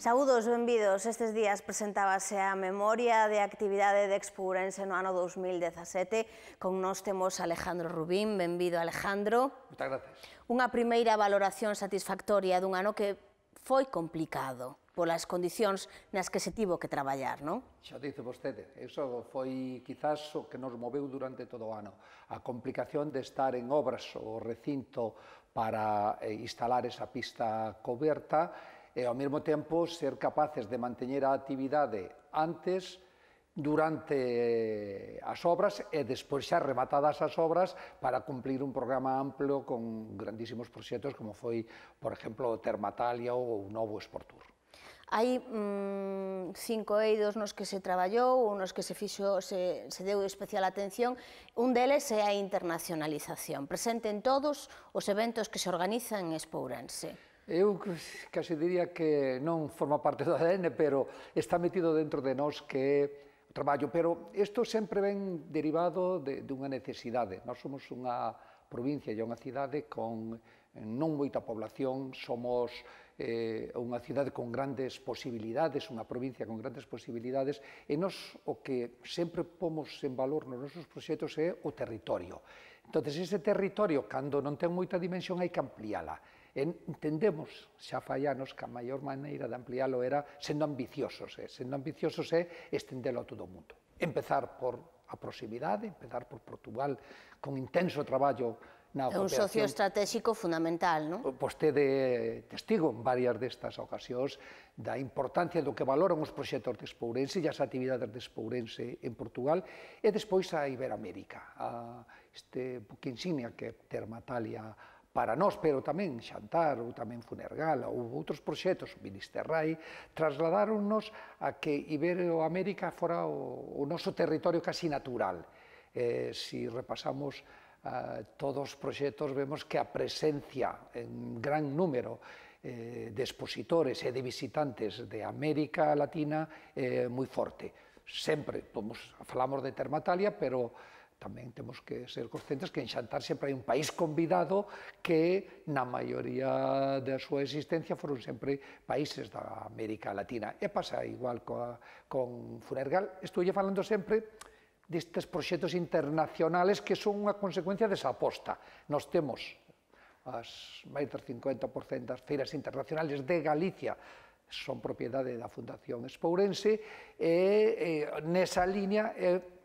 Saúdos, benvidos. Estes días presentábase a memoria de actividade de Expo no ano 2017. Con nós temos Alejandro Rubín. Benvido, Alejandro. Moitas gracias. Unha primeira valoración satisfactoria dun ano que foi complicado polas condicións nas que se tivo que traballar, non? Xa dice vostede, eso foi quizás o que nos moveu durante todo o ano. A complicación de estar en obras o recinto para eh, instalar esa pista coberta e ao mesmo tempo ser capaces de manteñer a actividade antes durante eh, as obras e despois xa rematadas as obras para cumplir un programa amplo con grandísimos proxectos como foi, por exemplo, Termatalia ou o novo Esportur. Hai mm, cinco eidos nos que se traballou, nos que se fixo se, se deu especial atención. Un deles é a internacionalización. Presente en todos os eventos que se organizan en Expourense eu case diría que non forma parte do ADN, pero está metido dentro de nós que é o traballo. Pero isto sempre ven derivado de, dunha necesidade. Nós somos unha provincia e unha cidade con non moita población, somos eh, unha cidade con grandes posibilidades, unha provincia con grandes posibilidades, e nos o que sempre pomos en valor nos nosos proxectos é o territorio. Entón, ese territorio, cando non ten moita dimensión, hai que ampliála entendemos xa fallanos que a maior maneira de ampliálo era sendo ambiciosos, eh? sendo ambiciosos é estendelo a todo o mundo. Empezar por a proximidade, empezar por Portugal con intenso traballo na É un socio estratégico fundamental, non? Vostede testigo en varias destas ocasións da importancia do que valoran os proxectos de Espourense e as actividades de Espourense en Portugal e despois a Iberoamérica, a este buque insignia que Termatalia para nós, pero tamén Xantar ou tamén Funergal ou outros proxectos, o Ministerrai, trasladáronnos a que Iberoamérica fora o, o noso territorio casi natural. Eh, si repasamos eh, todos os proxectos, vemos que a presencia en gran número eh, de expositores e de visitantes de América Latina é eh, moi forte. Sempre, vamos, falamos de Termatalia, pero tamén temos que ser conscientes que en Xantar sempre hai un país convidado que na maioría da súa existencia foron sempre países da América Latina. E pasa igual coa, con Funergal. lle falando sempre destes proxectos internacionales que son unha consecuencia desa aposta. Nos temos as máis del 50% das feiras internacionales de Galicia son propiedade da Fundación Espourense e, e eh, nesa liña é eh,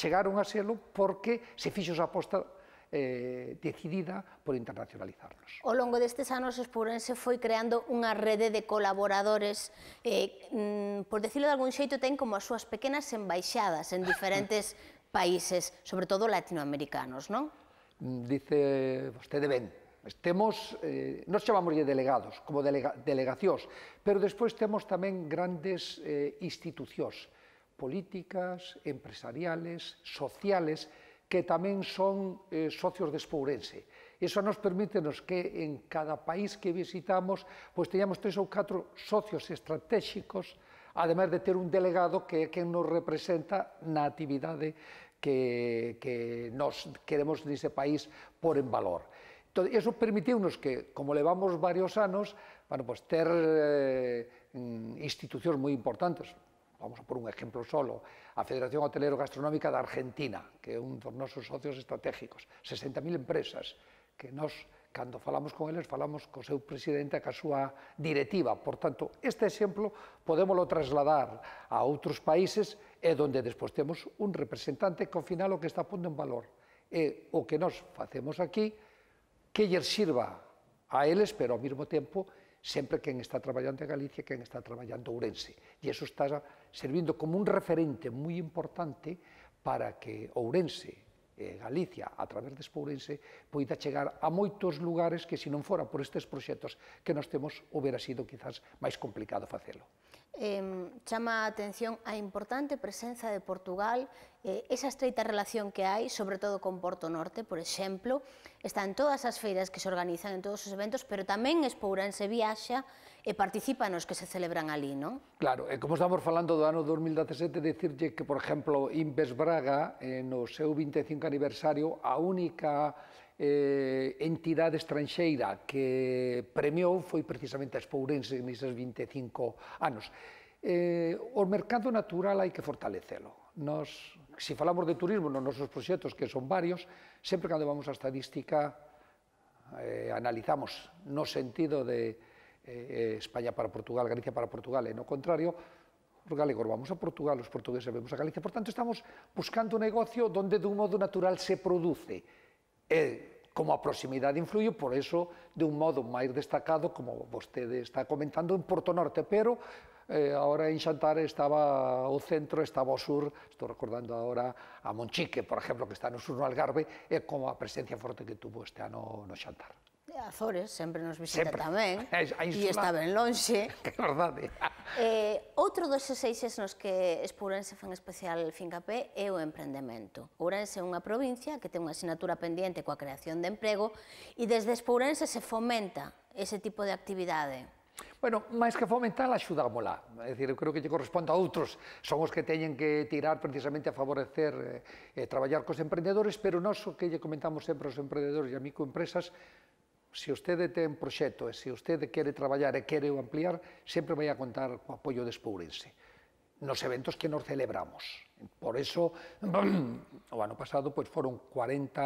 chegaron a selo porque se fixo esa aposta eh, decidida por internacionalizarlos. Ao longo destes anos, Espurense foi creando unha rede de colaboradores, eh, mm, por decirlo de algún xeito, ten como as súas pequenas embaixadas en diferentes países, sobre todo latinoamericanos, non? Mm, dice vostede ben, temos, eh, nos chamámoslle delegados, como delega, delegacións, pero despois temos tamén grandes eh, institucións, políticas, empresariales, sociales, que tamén son eh, socios de Espourense. Eso nos permite nos que en cada país que visitamos pois teñamos tres ou catro socios estratégicos, ademais de ter un delegado que é quen nos representa na actividade que, que nos queremos nese país por en valor. Entón, eso nos que, como levamos varios anos, bueno, pues, pois ter eh, institucións moi importantes, vamos a por un exemplo solo, a Federación Hotelero Gastronómica da Argentina, que é un dos nosos socios estratégicos, 60.000 empresas, que nos, cando falamos con eles, falamos co seu presidente e ca súa directiva. Por tanto, este exemplo podémoslo trasladar a outros países e donde despois temos un representante que ao final o que está pondo en valor é o que nos facemos aquí que lle sirva a eles, pero ao mesmo tempo sempre quen está traballando en Galicia, quen está traballando Ourense. E eso está servindo como un referente moi importante para que Ourense, eh, Galicia, a través de Espourense, poida chegar a moitos lugares que, se non fora por estes proxectos que nos temos, houbera sido quizás máis complicado facelo eh, chama a atención a importante presenza de Portugal, eh, esa estreita relación que hai, sobre todo con Porto Norte, por exemplo, está en todas as feiras que se organizan, en todos os eventos, pero tamén pourense viaxa e participa nos que se celebran ali, non? Claro, e como estamos falando do ano 2017, decirlle que, por exemplo, Inves Braga, eh, no seu 25 aniversario, a única eh, entidade estranxeira que premiou foi precisamente a Expourense neses 25 anos. Eh, o mercado natural hai que fortalecelo. Nos, se falamos de turismo nos nosos proxectos, que son varios, sempre cando vamos á estadística eh, analizamos no sentido de eh, España para Portugal, Galicia para Portugal, e no contrario, os galegos vamos a Portugal, os portugueses vemos a Galicia. Por tanto, estamos buscando un negocio donde de un modo natural se produce. E como a proximidade influye, por eso, de un modo máis destacado, como vostede está comentando, en Porto Norte, pero eh, ahora en Xantar estaba o centro, estaba o sur, estou recordando ahora a Monchique, por exemplo, que está no sur no Algarve, e como a presencia forte que tuvo este ano no Xantar. Azores sempre nos visita sempre. tamén, e está en lonxe. Que verdade. Eh, outro dos eixes nos que Expourense fan especial fincapé é o emprendemento. Ourense é unha provincia que ten unha asignatura pendiente coa creación de emprego e desde Expourense se fomenta ese tipo de actividade. Bueno, máis que fomentar, axudámola. É dicir, eu creo que lle corresponde a outros. Son os que teñen que tirar precisamente a favorecer eh, e eh, traballar cos emprendedores, pero nós o que lle comentamos sempre aos emprendedores e a microempresas Se vostede ten proxecto e se vostede quere traballar e quere o ampliar, sempre vai a contar co apoio de Espourense nos eventos que nos celebramos. Por eso, o ano pasado, pois foron 40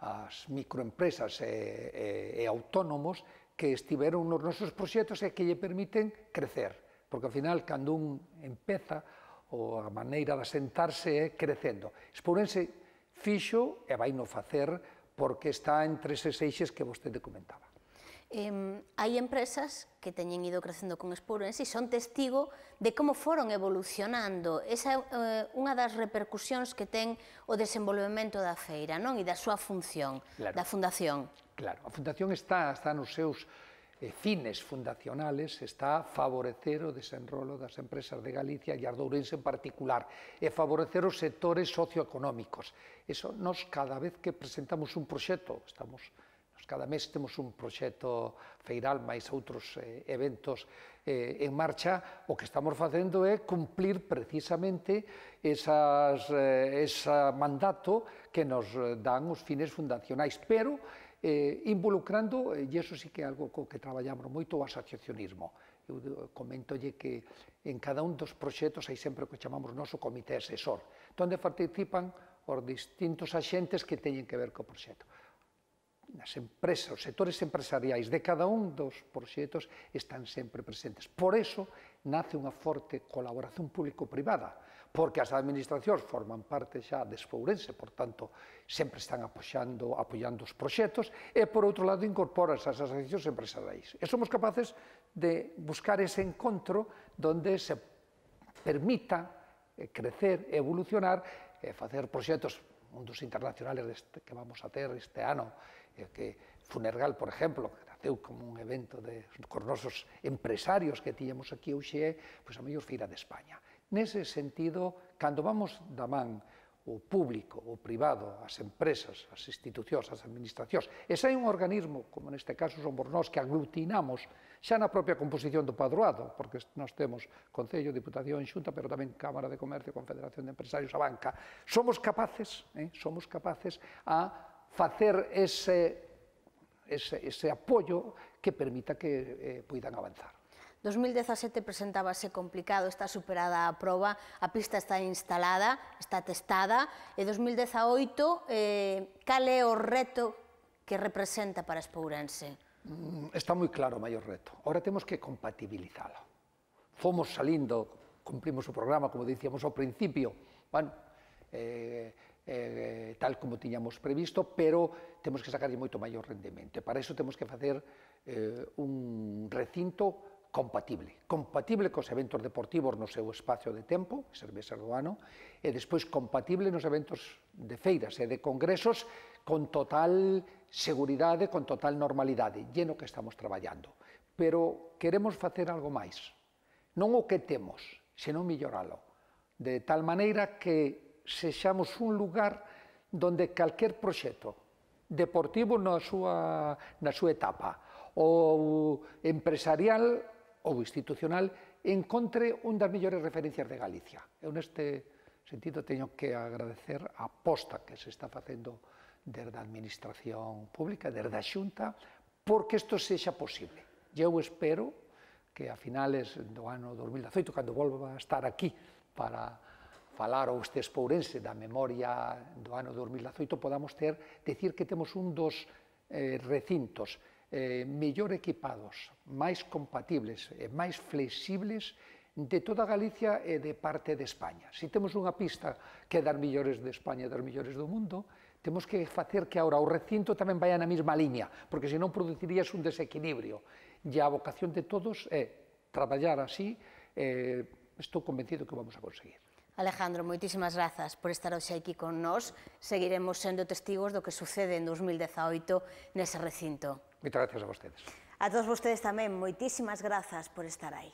as microempresas e, e, e autónomos que estiveron nos nosos proxectos e que lle permiten crecer. Porque, ao final, cando un empeza, ou a maneira de asentarse é crecendo. Espourense fixo e vai no facer porque está entre eses eixes que vostede comentaba. Eh, hai empresas que teñen ido crecendo con Spurens e son testigo de como foron evolucionando. Esa é eh, unha das repercusións que ten o desenvolvemento da feira non e da súa función, claro. da fundación. Claro, a fundación está, está nos seus fines fundacionales está favorecer o desenrolo das empresas de Galicia e Ardourense Ourense en particular, e favorecer os sectores socioeconómicos. Eso nos cada vez que presentamos un proxecto, estamos nos cada mes temos un proxecto feiral máis outros eh, eventos eh, en marcha, o que estamos facendo é cumplir precisamente esas, eh, esa mandato que nos eh, dan os fines fundacionais, pero eh, involucrando, e eh, iso sí que é algo co que traballamos moito, o asociacionismo. Eu eh, comentolle que en cada un dos proxectos hai sempre o que chamamos noso comité asesor, onde participan os distintos axentes que teñen que ver co proxecto. Nas empresas, os sectores empresariais de cada un dos proxectos están sempre presentes. Por eso nace unha forte colaboración público-privada, porque as administracións forman parte xa de Esfourense, por tanto, sempre están apoiando, apoiando os proxectos, e, por outro lado, incorporas as asociacións empresariais. E somos capaces de buscar ese encontro donde se permita eh, crecer, evolucionar, e facer proxectos mundos internacionales que vamos a ter este ano, eh, que Funergal, por exemplo, que naceu como un evento de, con nosos empresarios que tíamos aquí hoxe, eh, pois a mellor feira de España. Nese sentido, cando vamos da man o público, o privado, as empresas, as institucións, as administracións, e se hai un organismo, como neste caso somos nós, que aglutinamos xa na propia composición do padroado, porque nós temos Concello, Diputación, Xunta, pero tamén Cámara de Comercio, Confederación de Empresarios, a banca, somos capaces, eh, somos capaces a facer ese, ese, ese apoio que permita que eh, puidan avanzar. 2017 presentábase complicado, está superada a proba, a pista está instalada, está testada, e 2018, eh, cal é o reto que representa para Espourense? Mm, está moi claro o maior reto. Ahora temos que compatibilizalo. Fomos salindo, cumplimos o programa, como dicíamos ao principio, bueno, eh, eh, tal como tiñamos previsto, pero temos que sacarlle moito maior rendimento. E para iso temos que facer eh, un recinto compatible, compatible cos eventos deportivos no seu espacio de tempo, cerveza do ano, e despois compatible nos eventos de feiras e de congresos con total seguridade, con total normalidade, lleno que estamos traballando. Pero queremos facer algo máis, non o que temos, senón melloralo, de tal maneira que sexamos un lugar donde calquer proxecto deportivo na súa, na súa etapa ou empresarial ou institucional encontre un das mellores referencias de Galicia. Eu neste sentido teño que agradecer a posta que se está facendo desde a Administración Pública, desde a Xunta, porque isto sexa posible. Eu espero que a finales do ano 2018, cando volva a estar aquí para falar ou este pourense da memoria do ano 2018, podamos ter, decir que temos un dos eh, recintos eh, mellor equipados, máis compatibles, e máis flexibles de toda Galicia e de parte de España. Si temos unha pista que é das millores de España e das millores do mundo, temos que facer que agora o recinto tamén vai na mesma liña, porque senón producirías un desequilibrio. E a vocación de todos é traballar así, eh, estou convencido que vamos a conseguir. Alejandro, moitísimas grazas por estar hoxe aquí con nós. Seguiremos sendo testigos do que sucede en 2018 nese recinto. Moitas grazas a vostedes. A todos vostedes tamén, moitísimas grazas por estar aí.